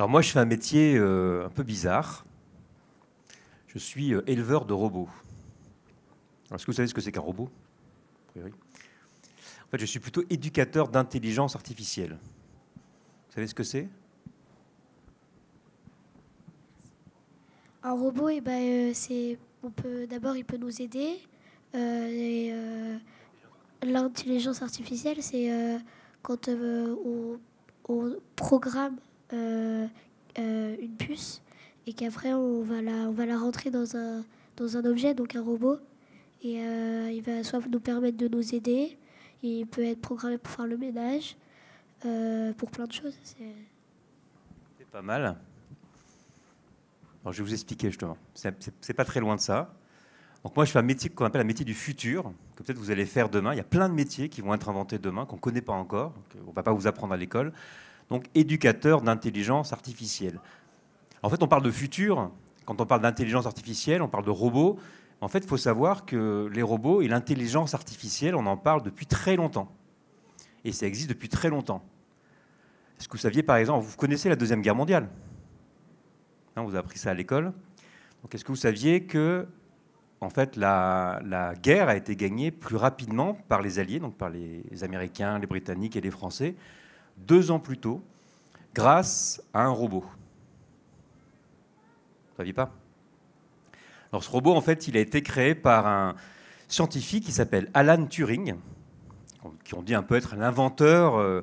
Alors moi, je fais un métier euh, un peu bizarre. Je suis euh, éleveur de robots. Est-ce que vous savez ce que c'est qu'un robot En fait, je suis plutôt éducateur d'intelligence artificielle. Vous savez ce que c'est Un robot, eh ben, euh, c'est, on peut, d'abord, il peut nous aider. l'intelligence artificielle, c'est quand on programme euh, euh, une puce et qu'après on va la, on va la rentrer dans un, dans un objet, donc un robot. Et euh, il va soit nous permettre de nous aider, il peut être programmé pour faire le ménage, pour plein de choses. C'est pas mal. Alors je vais vous expliquer justement. C'est pas très loin de ça. Donc moi je fais un métier qu'on appelle un métier du futur, que peut-être vous allez faire demain. Il y a plein de métiers qui vont être inventés demain, qu'on connaît pas encore, qu'on va pas vous apprendre à l'école donc éducateur d'intelligence artificielle. En fait, on parle de futur, quand on parle d'intelligence artificielle, on parle de robots. En fait, il faut savoir que les robots et l'intelligence artificielle, on en parle depuis très longtemps. Et ça existe depuis très longtemps. Est-ce que vous saviez, par exemple, vous connaissez la Deuxième Guerre mondiale vous avez appris ça à l'école. Donc, est-ce que vous saviez que, en fait, la, guerre a été gagnée plus rapidement par les Alliés, donc par les Américains, les Britanniques et les Français, deux ans plus tôt grâce à un robot. Vous ne saviez pas Alors ce robot, en fait, il a été créé par un scientifique qui s'appelle Alan Turing, qui on dit un peu être l'inventeur euh,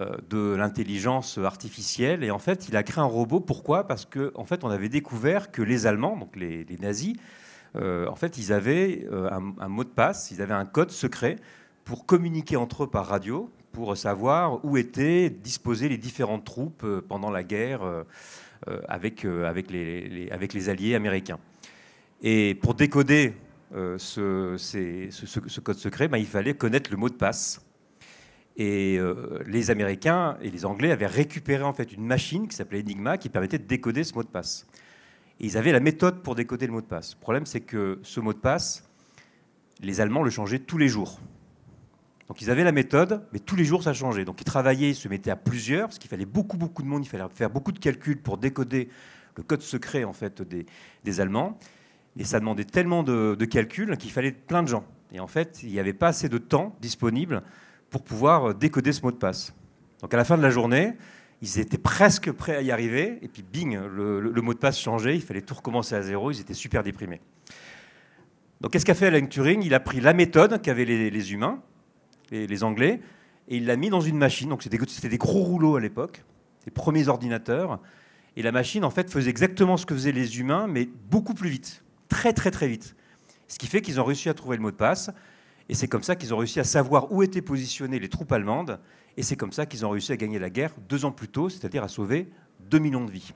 euh, de l'intelligence artificielle. Et en fait, il a créé un robot. Pourquoi Parce qu'en en fait, on avait découvert que les Allemands, donc les, nazis, euh, en fait, ils avaient un, mot de passe, ils avaient un code secret pour communiquer entre eux par radio, pour savoir où étaient disposées les différentes troupes euh, pendant la guerre euh, euh, avec, avec, les, avec les alliés américains. Et pour décoder ce, ce, code secret, bah, il fallait connaître le mot de passe. Et les Américains et les Anglais avaient récupéré en fait une machine qui s'appelait Enigma qui permettait de décoder ce mot de passe. Et ils avaient la méthode pour décoder le mot de passe. Le problème, c'est que ce mot de passe, les Allemands le changeaient tous les jours. Donc ils avaient la méthode, mais tous les jours ça changeait. Donc ils travaillaient, ils se mettaient à plusieurs, parce qu'il fallait beaucoup, beaucoup de monde, il fallait faire beaucoup de calculs pour décoder le code secret en fait des, des Allemands. Et ça demandait tellement de, calculs qu'il fallait plein de gens. Et en fait, il n'y avait pas assez de temps disponible pour pouvoir décoder ce mot de passe. Donc à la fin de la journée, ils étaient presque prêts à y arriver, et puis bing, le, mot de passe changeait, il fallait tout recommencer à zéro, ils étaient super déprimés. Donc qu'est-ce qu'a fait Alan Turing Il a pris la méthode qu'avaient les humains, les, les Anglais, et il l'a mis dans une machine. Donc c'était des, gros rouleaux à l'époque, les premiers ordinateurs. Et la machine, en fait, faisait exactement ce que faisaient les humains, mais beaucoup plus vite, très très très vite. Ce qui fait qu'ils ont réussi à trouver le mot de passe, et c'est comme ça qu'ils ont réussi à savoir où étaient positionnées les troupes allemandes, et c'est comme ça qu'ils ont réussi à gagner la guerre deux ans plus tôt, c'est-à-dire à sauver 2 millions de vies.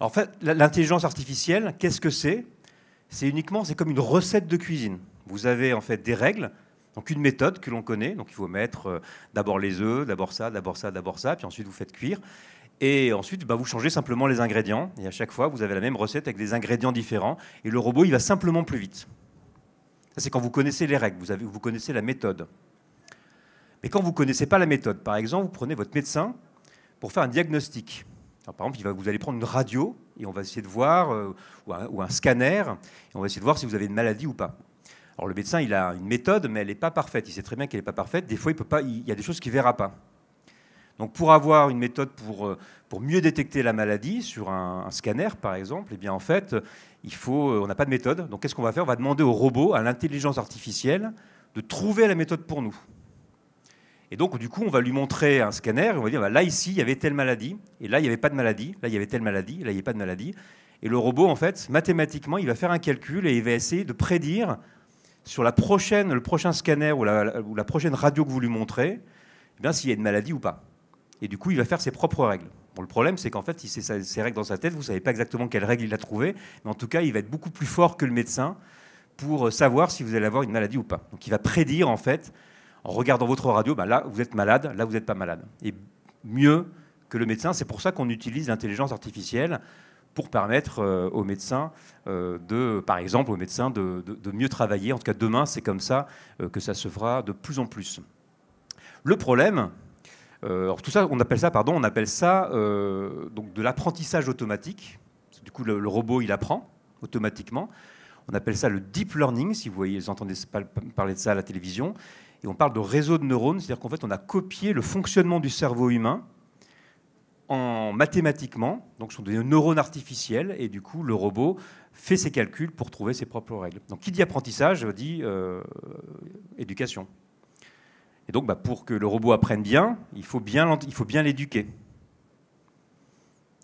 en fait, l'intelligence artificielle, qu'est-ce que c'est C'est uniquement, c'est comme une recette de cuisine. Vous avez en fait des règles, donc une méthode que l'on connaît. Donc il faut mettre euh, d'abord les œufs, d'abord ça, d'abord ça, d'abord ça, puis ensuite vous faites cuire. Et ensuite, bah, vous changez simplement les ingrédients. Et à chaque fois, vous avez la même recette avec des ingrédients différents. Et le robot, il va simplement plus vite. Ça, c'est quand vous connaissez les règles, vous, avez, vous connaissez la méthode. Mais quand vous ne connaissez pas la méthode, par exemple, vous prenez votre médecin pour faire un diagnostic. par exemple, vous allez prendre une radio et on va essayer de voir, euh, ou, un, scanner, et on va essayer de voir si vous avez une maladie ou pas. Alors le médecin, il a une méthode, mais elle n'est pas parfaite. Il sait très bien qu'elle n'est pas parfaite. Des fois, il, peut pas, il y a des choses qu'il ne verra pas. Donc pour avoir une méthode pour, euh, pour mieux détecter la maladie sur un, scanner, par exemple, eh bien en fait, il faut, euh, on n'a pas de méthode. Donc qu'est-ce qu'on va faire On va demander au robot, à l'intelligence artificielle, de trouver la méthode pour nous. Et donc, du coup, on va lui montrer un scanner, et on va dire, bah, là, ici, il y avait telle maladie, et là, il n'y avait pas de maladie, là, il y avait telle maladie, là, il n'y avait pas de maladie. Et le robot, en fait, mathématiquement, il va faire un calcul et il va essayer de prédire sur la prochaine, le prochain scanner ou la, prochaine radio que vous lui montrez, eh bien s'il y a une maladie ou pas. Et du coup, il va faire ses propres règles. Bon, le problème, c'est qu'en fait, il sait ses règles dans sa tête, vous ne savez pas exactement quelles règles il a trouvé, mais en tout cas, il va être beaucoup plus fort que le médecin pour euh, savoir si vous allez avoir une maladie ou pas. Donc il va prédire, en fait, en regardant votre radio, ben là, vous êtes malade, là, vous n'êtes pas malade. Et mieux que le médecin, c'est pour ça qu'on utilise l'intelligence artificielle pour permettre euh, aux médecins euh, de, par exemple, aux médecins de, mieux travailler. En tout cas, demain, c'est comme ça euh, que ça se fera de plus en plus. Le problème, alors tout ça, on appelle ça, pardon, on appelle ça donc de l'apprentissage automatique. Du coup, le, robot, il apprend automatiquement. On appelle ça le deep learning, si vous, voyez, vous entendez parler de ça à la télévision. Et on parle de réseau de neurones, c'est-à-dire qu'en fait, on a copié le fonctionnement du cerveau humain mathématiquement, donc sont des neurones artificiels, et du coup, le robot fait ses calculs pour trouver ses propres règles. Donc, qui dit apprentissage dit euh, éducation. Et donc, bah, pour que le robot apprenne bien, il faut bien, l'éduquer.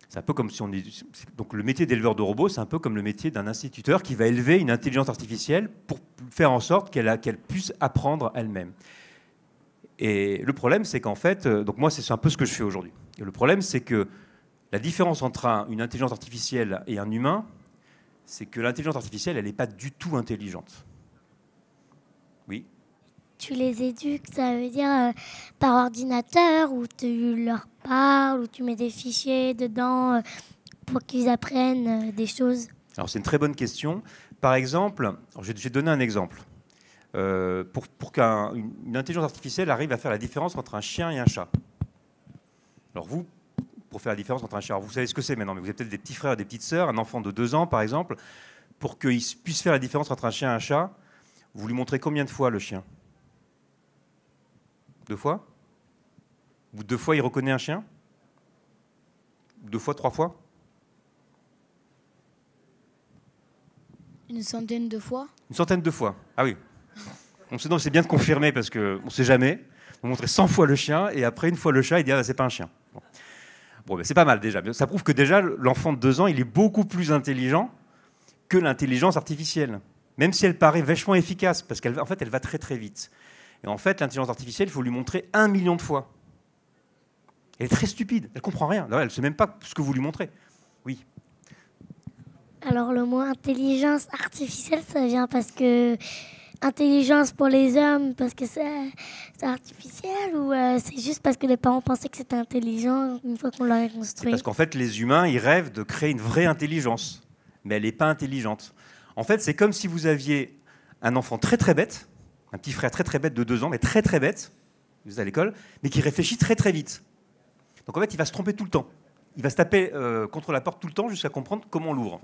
C'est un peu comme si on donc le métier d'éleveur de robots, c'est un peu comme le métier d'un instituteur qui va élever une intelligence artificielle pour faire en sorte qu'elle puisse apprendre elle-même. Et le problème, c'est qu'en fait, euh, donc moi, c'est un peu ce que je fais aujourd'hui. Le problème, c'est que la différence entre une intelligence artificielle et un humain, c'est que l'intelligence artificielle, elle n'est pas du tout intelligente. Oui Tu les éduques, ça veut dire euh, par ordinateur, ou tu leur parles, ou tu mets des fichiers dedans euh, pour qu'ils apprennent euh, des choses Alors c'est une très bonne question. Par exemple, j'ai donné un exemple. pour, qu'une intelligence artificielle arrive à faire la différence entre un chien et un chat. Alors vous, pour faire la différence entre un chat, vous savez ce que c'est maintenant, mais vous avez peut-être des petits frères des petites sœurs, un enfant de deux ans par exemple, pour qu'il puisse faire la différence entre un chien et un chat, vous lui montrez combien de fois le chien Deux fois Deux fois, il reconnaît un chien Deux fois, trois fois Une centaine de fois Une centaine de fois, ah oui. On sait, c'est bien de confirmer parce qu'on ne sait jamais vous montrez 100 fois le chien, et après, une fois le chat, il dit ah, bah, c'est pas un chien. Bon, c'est pas mal déjà. Ça prouve que déjà, l'enfant de 2 ans, il est beaucoup plus intelligent que l'intelligence artificielle. Même si elle paraît vachement efficace, parce qu'en fait, elle va très très vite. Et en fait, l'intelligence artificielle, il faut lui montrer un million de fois. Elle est très stupide, elle comprend rien. Elle ne sait même pas ce que vous lui montrez. Oui. Alors le mot intelligence artificielle, ça vient parce que intelligence pour les hommes parce que c'est artificiel ou euh, c'est juste parce que les parents pensaient que c'était intelligent une fois qu'on l'a construit Parce qu'en fait, les humains, ils rêvent de créer une vraie intelligence, mais elle n'est pas intelligente. En fait, c'est comme si vous aviez un enfant très très bête, un petit frère très très bête de deux ans, mais très très bête, vous à l'école, mais qui réfléchit très très vite. Donc en fait, il va se tromper tout le temps. Il va se taper euh, contre la porte tout le temps jusqu'à comprendre comment on l'ouvre. En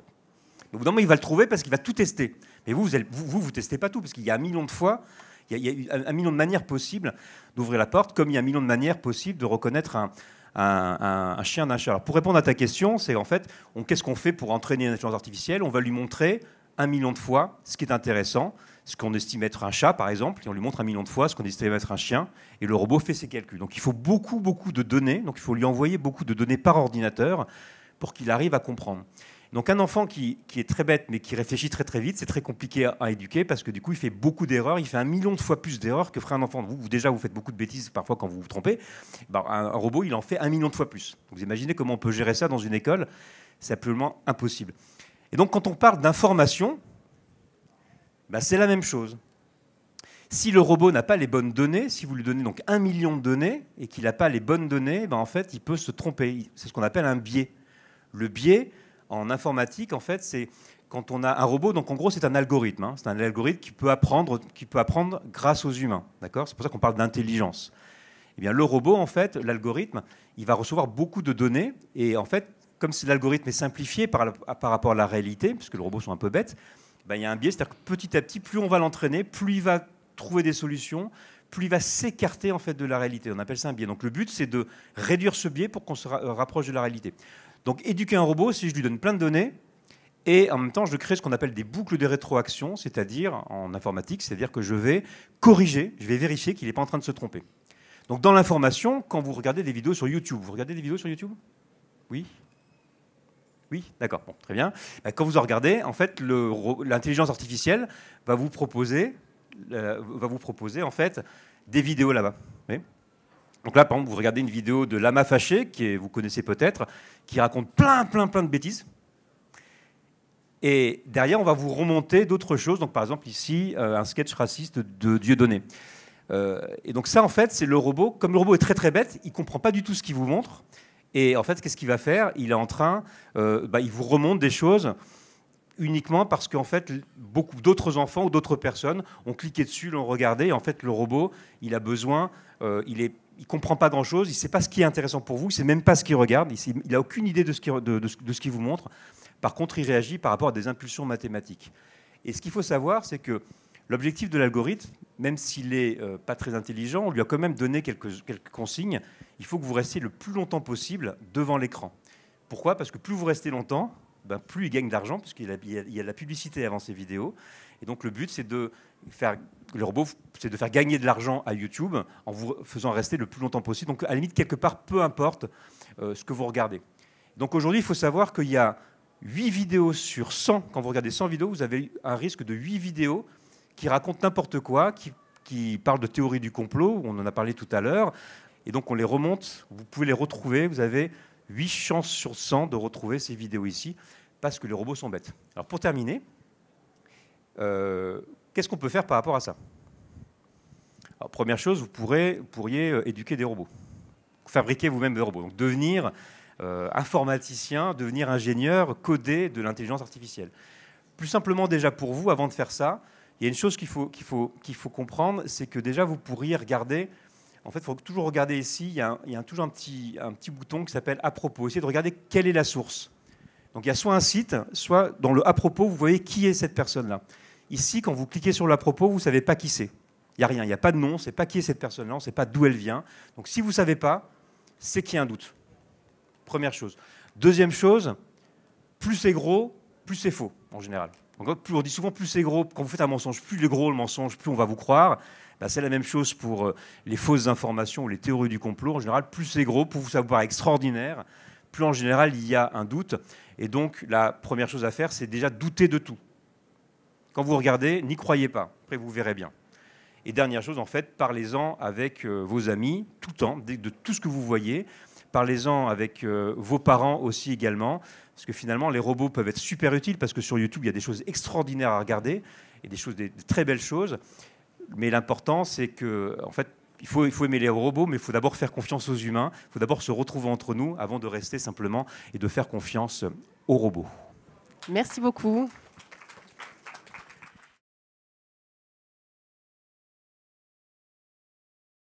Au bout d'un moment, il va le trouver parce qu'il va tout tester. Mais vous, vous testez pas tout, parce qu'il y a un million de fois, il y, a, un million de manières possibles d'ouvrir la porte, comme il y a un million de manières possibles de reconnaître un, un, chien d'un chat. Alors pour répondre à ta question, c'est en fait, qu'est-ce qu'on fait pour entraîner une intelligence artificielle On va lui montrer un million de fois ce qui est intéressant, ce qu'on estime être un chat par exemple, et on lui montre un million de fois ce qu'on estime être un chien, et le robot fait ses calculs. Donc il faut beaucoup, beaucoup de données, donc il faut lui envoyer beaucoup de données par ordinateur pour qu'il arrive à comprendre. Donc un enfant qui, est très bête mais qui réfléchit très très vite, c'est très compliqué à, éduquer parce que du coup il fait beaucoup d'erreurs, il fait un million de fois plus d'erreurs que ferait un enfant. Vous, vous, déjà vous faites beaucoup de bêtises parfois quand vous vous trompez. Ben, un, robot il en fait un million de fois plus. Vous imaginez comment on peut gérer ça dans une école C'est absolument impossible. Et donc quand on parle d'information, ben, c'est la même chose. Si le robot n'a pas les bonnes données, si vous lui donnez donc un million de données et qu'il n'a pas les bonnes données, ben, en fait, il peut se tromper. C'est ce qu'on appelle un biais. Le biais, en informatique, en fait, c'est quand on a un robot, donc en gros, c'est un algorithme. Hein. c'est un algorithme qui peut apprendre, qui peut apprendre grâce aux humains. D'accord C'est pour ça qu'on parle d'intelligence. Eh bien, le robot, en fait, l'algorithme, il va recevoir beaucoup de données. Et en fait, comme l'algorithme est simplifié par, par, rapport à la réalité, puisque les robots sont un peu bêtes, ben, il y a un biais. C'est-à-dire que petit à petit, plus on va l'entraîner, plus il va trouver des solutions, plus il va s'écarter en fait de la réalité. On appelle ça un biais. Donc le but, c'est de réduire ce biais pour qu'on se euh, rapproche de la réalité. Donc éduquer un robot, si je lui donne plein de données, et en même temps, je crée ce qu'on appelle des boucles de rétroaction, c'est-à-dire en informatique, c'est-à-dire que je vais corriger, je vais vérifier qu'il n'est pas en train de se tromper. Donc dans l'information, quand vous regardez des vidéos sur YouTube, vous regardez des vidéos sur YouTube Oui oui, d'accord, très bien. Ben, quand vous en regardez, en fait, l'intelligence artificielle va vous proposer, euh, va vous proposer en fait des vidéos là-bas. Donc là, par exemple, vous regardez une vidéo de Lama Fâché, que vous connaissez peut-être, qui raconte plein, plein, plein de bêtises. Et derrière, on va vous remonter d'autres choses. Donc, par exemple, ici, euh, un sketch raciste de Dieudonné. Euh, et donc, ça, en fait, c'est le robot. Comme le robot est très, très bête, il comprend pas du tout ce qu'il vous montre. Et en fait, qu'est-ce qu'il va faire Il est en train. Euh, bah, il vous remonte des choses uniquement parce qu'en fait, beaucoup d'autres enfants ou d'autres personnes ont cliqué dessus, l'ont regardé. Et en fait, le robot, il a besoin. Euh, il est il comprend pas grand-chose, il sait pas ce qui est intéressant pour vous, il sait même pas ce qu'il regarde, il, n'a aucune idée de ce qu'il de, ce vous montre. Par contre, il réagit par rapport à des impulsions mathématiques. Et ce qu'il faut savoir, c'est que l'objectif de l'algorithme, même s'il n'est euh, pas très intelligent, on lui a quand même donné quelques, quelques consignes. Il faut que vous restiez le plus longtemps possible devant l'écran. Pourquoi Parce que plus vous restez longtemps, ben, plus il gagne d'argent, parce qu'il y, y a de la publicité avant ses vidéos. Et donc le but, c'est de le robot, c'est de faire gagner de l'argent à YouTube en vous faisant rester le plus longtemps possible. Donc, à la limite, quelque part, peu importe euh, ce que vous regardez. Donc, aujourd'hui, il faut savoir qu'il y a 8 vidéos sur 100. Quand vous regardez 100 vidéos, vous avez un risque de 8 vidéos qui racontent n'importe quoi, qui, parlent de théorie du complot, on en a parlé tout à l'heure. Et donc, on les remonte, vous pouvez les retrouver. Vous avez 8 chances sur 100 de retrouver ces vidéos ici, parce que les robots sont bêtes. Alors, pour terminer, euh, Qu'est-ce qu'on peut faire par rapport à ça Première chose, vous, pourrez, pourriez euh, éduquer des robots, fabriquer vous-même des robots, donc devenir euh, informaticien, devenir ingénieur, coder de l'intelligence artificielle. Plus simplement déjà pour vous, avant de faire ça, il y a une chose qu'il faut, qu'il faut, qu'il faut comprendre, c'est que déjà vous pourriez regarder, en fait il faut toujours regarder ici, il y a, toujours un petit, un petit bouton qui s'appelle à propos, essayez de regarder quelle est la source. Donc il y a soit un site, soit dans le à propos, vous voyez qui est cette personne-là. Ici, quand vous cliquez sur la propos, vous ne savez pas qui c'est. Il n'y a rien, il n'y a pas de nom, c'est pas qui est cette personne-là, on ne pas d'où elle vient. Donc si vous ne savez pas, c'est qu'il y a un doute. Première chose. Deuxième chose, plus c'est gros, plus c'est faux, en général. plus on dit souvent plus c'est gros, quand vous faites un mensonge, plus il gros le mensonge, plus on va vous croire. Bah, c'est la même chose pour euh, les fausses informations ou les théories du complot. En général, plus c'est gros, plus ça vous paraît extraordinaire, plus en général il y a un doute. Et donc la première chose à faire, c'est déjà douter de tout. Quand vous regardez, n'y croyez pas. Après, vous verrez bien. Et dernière chose, en fait, parlez-en avec euh, vos amis tout le temps, de tout ce que vous voyez. Parlez-en avec euh, vos parents aussi également, parce que finalement, les robots peuvent être super utiles, parce que sur YouTube, il y a des choses extraordinaires à regarder, et des choses, des très belles choses. Mais l'important, c'est que, en fait, il faut, il faut aimer les robots, mais il faut d'abord faire confiance aux humains, il faut d'abord se retrouver entre nous avant de rester simplement et de faire confiance aux robots. Merci beaucoup.